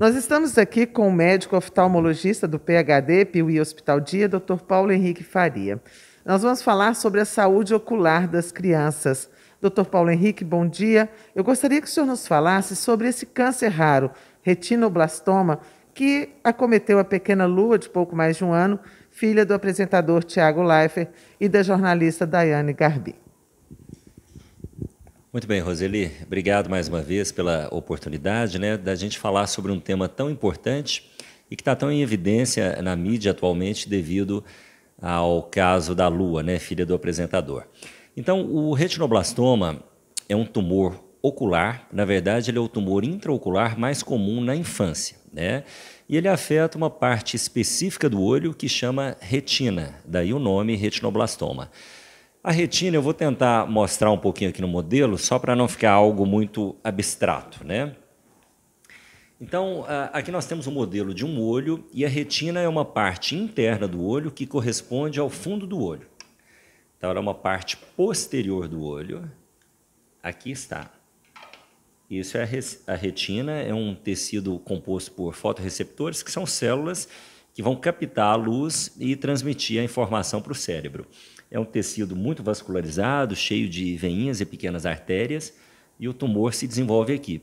Nós estamos aqui com o médico oftalmologista do PHD, Piuí Hospital Dia, Dr. Paulo Henrique Faria. Nós vamos falar sobre a saúde ocular das crianças. Dr. Paulo Henrique, bom dia. Eu gostaria que o senhor nos falasse sobre esse câncer raro, retinoblastoma, que acometeu a pequena Lua de pouco mais de um ano, filha do apresentador Tiago Leifert e da jornalista Daiane Garbi. Muito bem, Roseli, obrigado mais uma vez pela oportunidade né, da gente falar sobre um tema tão importante e que está tão em evidência na mídia atualmente devido ao caso da Lua, né, filha do apresentador. Então, o retinoblastoma é um tumor ocular, na verdade, ele é o tumor intraocular mais comum na infância, né? E ele afeta uma parte específica do olho que chama retina, daí o nome retinoblastoma. A retina eu vou tentar mostrar um pouquinho aqui no modelo, só para não ficar algo muito abstrato, né? Então, aqui nós temos um modelo de um olho e a retina é uma parte interna do olho que corresponde ao fundo do olho. Então, ela é uma parte posterior do olho. Aqui está. Isso é a retina, é um tecido composto por fotoreceptores, que são células que vão captar a luz e transmitir a informação para o cérebro. É um tecido muito vascularizado, cheio de veinhas e pequenas artérias, e o tumor se desenvolve aqui.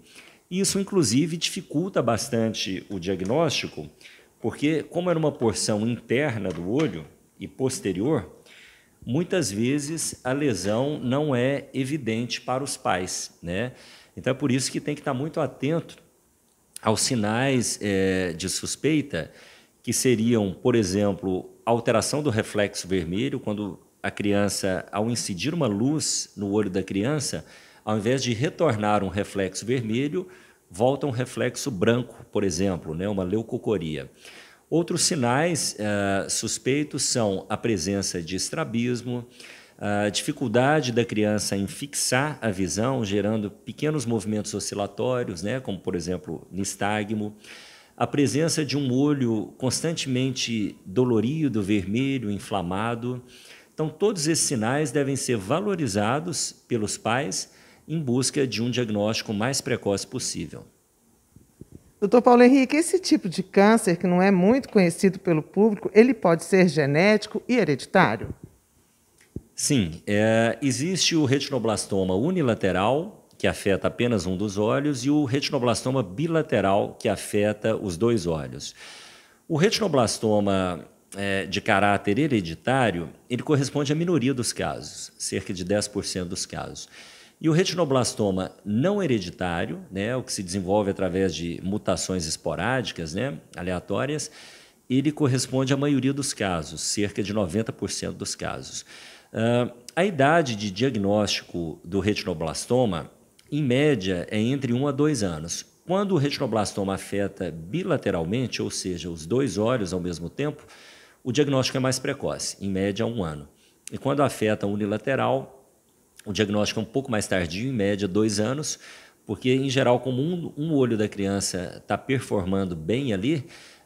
Isso, inclusive, dificulta bastante o diagnóstico, porque, como era uma porção interna do olho e posterior, muitas vezes a lesão não é evidente para os pais. Né? Então, é por isso que tem que estar muito atento aos sinais é, de suspeita, que seriam, por exemplo, alteração do reflexo vermelho, quando a criança, ao incidir uma luz no olho da criança, ao invés de retornar um reflexo vermelho, volta um reflexo branco, por exemplo, né, uma leucocoria. Outros sinais uh, suspeitos são a presença de estrabismo, a dificuldade da criança em fixar a visão, gerando pequenos movimentos oscilatórios, né, como por exemplo nistagmo, a presença de um olho constantemente dolorido, vermelho, inflamado, então, todos esses sinais devem ser valorizados pelos pais em busca de um diagnóstico mais precoce possível. Doutor Paulo Henrique, esse tipo de câncer, que não é muito conhecido pelo público, ele pode ser genético e hereditário? Sim. É, existe o retinoblastoma unilateral, que afeta apenas um dos olhos, e o retinoblastoma bilateral, que afeta os dois olhos. O retinoblastoma é, de caráter hereditário, ele corresponde à minoria dos casos, cerca de 10% dos casos. E o retinoblastoma não hereditário, né, o que se desenvolve através de mutações esporádicas, né, aleatórias, ele corresponde à maioria dos casos, cerca de 90% dos casos. Uh, a idade de diagnóstico do retinoblastoma, em média, é entre 1 a 2 anos. Quando o retinoblastoma afeta bilateralmente, ou seja, os dois olhos ao mesmo tempo, o diagnóstico é mais precoce, em média um ano. E quando afeta unilateral, o diagnóstico é um pouco mais tardio, em média dois anos, porque em geral, como um, um olho da criança está performando bem ali,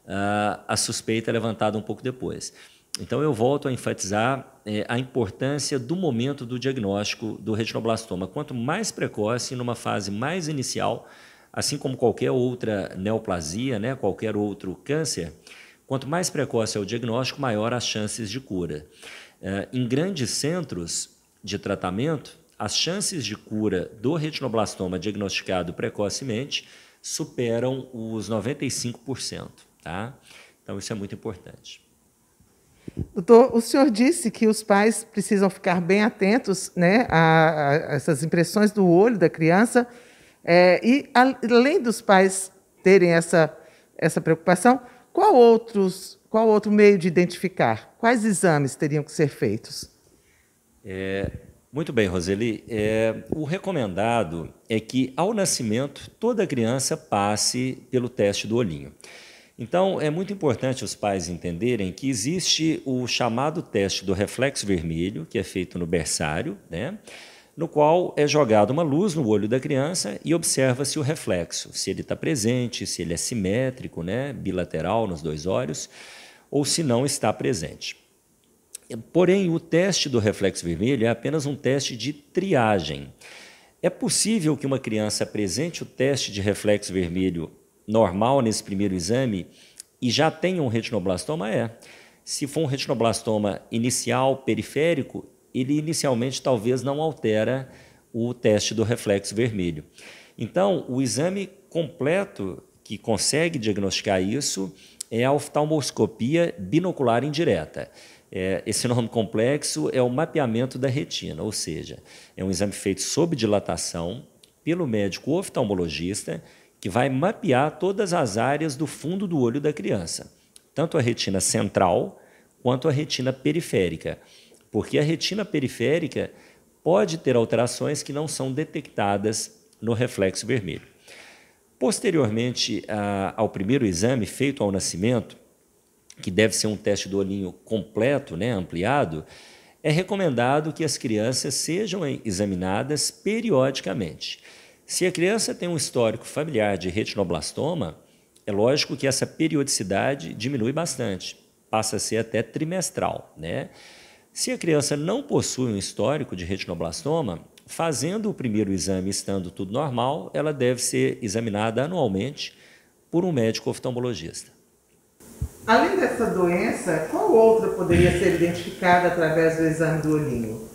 uh, a suspeita é levantada um pouco depois. Então eu volto a enfatizar eh, a importância do momento do diagnóstico do retinoblastoma. Quanto mais precoce, numa fase mais inicial, assim como qualquer outra neoplasia, né, qualquer outro câncer, Quanto mais precoce é o diagnóstico, maior as chances de cura. Eh, em grandes centros de tratamento, as chances de cura do retinoblastoma diagnosticado precocemente superam os 95%. Tá? Então, isso é muito importante. Doutor, o senhor disse que os pais precisam ficar bem atentos né, a, a essas impressões do olho da criança. É, e, além dos pais terem essa, essa preocupação, qual, outros, qual outro meio de identificar? Quais exames teriam que ser feitos? É, muito bem, Roseli. É, o recomendado é que, ao nascimento, toda criança passe pelo teste do olhinho. Então, é muito importante os pais entenderem que existe o chamado teste do reflexo vermelho, que é feito no berçário, né? no qual é jogada uma luz no olho da criança e observa-se o reflexo, se ele está presente, se ele é simétrico, né, bilateral nos dois olhos, ou se não está presente. Porém, o teste do reflexo vermelho é apenas um teste de triagem. É possível que uma criança apresente o teste de reflexo vermelho normal nesse primeiro exame e já tenha um retinoblastoma? É. Se for um retinoblastoma inicial, periférico, ele inicialmente talvez não altera o teste do reflexo vermelho. Então, o exame completo que consegue diagnosticar isso é a oftalmoscopia binocular indireta. É, esse nome complexo é o mapeamento da retina, ou seja, é um exame feito sob dilatação pelo médico oftalmologista que vai mapear todas as áreas do fundo do olho da criança, tanto a retina central quanto a retina periférica porque a retina periférica pode ter alterações que não são detectadas no reflexo vermelho. Posteriormente a, ao primeiro exame feito ao nascimento, que deve ser um teste do olhinho completo, né, ampliado, é recomendado que as crianças sejam examinadas periodicamente. Se a criança tem um histórico familiar de retinoblastoma, é lógico que essa periodicidade diminui bastante, passa a ser até trimestral, né? Se a criança não possui um histórico de retinoblastoma, fazendo o primeiro exame estando tudo normal, ela deve ser examinada anualmente por um médico oftalmologista. Além dessa doença, qual outra poderia ser identificada através do exame do olhinho?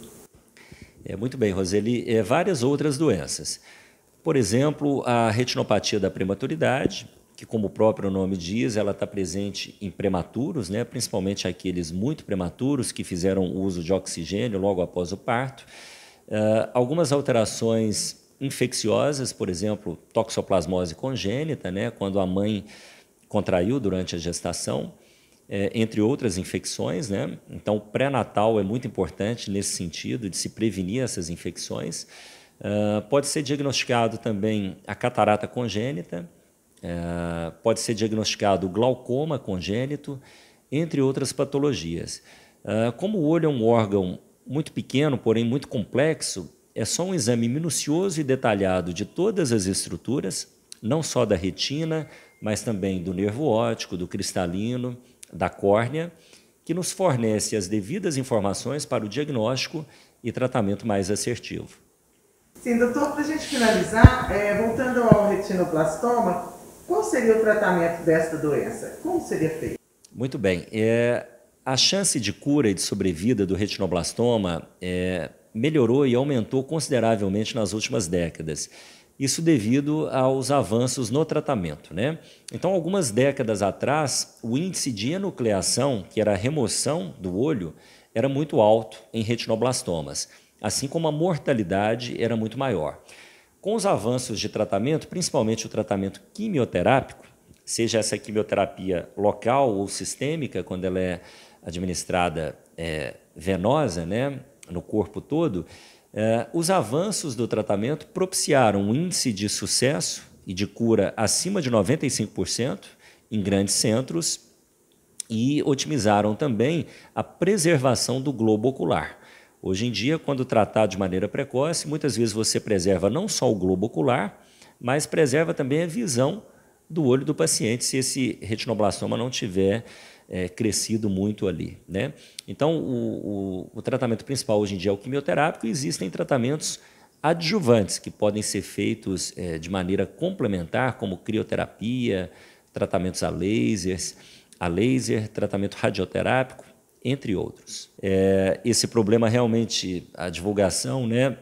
É, muito bem, Roseli. É, várias outras doenças. Por exemplo, a retinopatia da prematuridade, que, como o próprio nome diz, ela está presente em prematuros, né? principalmente aqueles muito prematuros que fizeram uso de oxigênio logo após o parto. Uh, algumas alterações infecciosas, por exemplo, toxoplasmose congênita, né? quando a mãe contraiu durante a gestação, é, entre outras infecções. Né? Então, o pré-natal é muito importante nesse sentido, de se prevenir essas infecções. Uh, pode ser diagnosticado também a catarata congênita é, pode ser diagnosticado glaucoma congênito, entre outras patologias. É, como o olho é um órgão muito pequeno, porém muito complexo, é só um exame minucioso e detalhado de todas as estruturas, não só da retina, mas também do nervo óptico, do cristalino, da córnea, que nos fornece as devidas informações para o diagnóstico e tratamento mais assertivo. Sim, doutor, para a gente finalizar, é, voltando ao retinoblastoma, qual seria o tratamento desta doença? Como seria feito? Muito bem. É, a chance de cura e de sobrevida do retinoblastoma é, melhorou e aumentou consideravelmente nas últimas décadas. Isso devido aos avanços no tratamento. Né? Então, algumas décadas atrás, o índice de enucleação, que era a remoção do olho, era muito alto em retinoblastomas, assim como a mortalidade era muito maior. Com os avanços de tratamento, principalmente o tratamento quimioterápico, seja essa quimioterapia local ou sistêmica, quando ela é administrada é, venosa, né, no corpo todo, é, os avanços do tratamento propiciaram um índice de sucesso e de cura acima de 95% em grandes centros e otimizaram também a preservação do globo ocular. Hoje em dia, quando tratado de maneira precoce, muitas vezes você preserva não só o globo ocular, mas preserva também a visão do olho do paciente se esse retinoblastoma não tiver é, crescido muito ali. Né? Então, o, o, o tratamento principal hoje em dia é o quimioterápico, e existem tratamentos adjuvantes que podem ser feitos é, de maneira complementar, como crioterapia, tratamentos a lasers, a laser, tratamento radioterápico, entre outros. É, esse problema realmente, a divulgação né,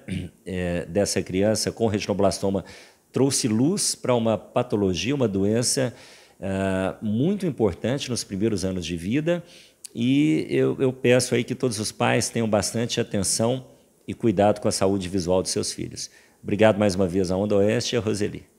é, dessa criança com retinoblastoma trouxe luz para uma patologia, uma doença é, muito importante nos primeiros anos de vida. E eu, eu peço aí que todos os pais tenham bastante atenção e cuidado com a saúde visual dos seus filhos. Obrigado mais uma vez à Onda Oeste e a Roseli.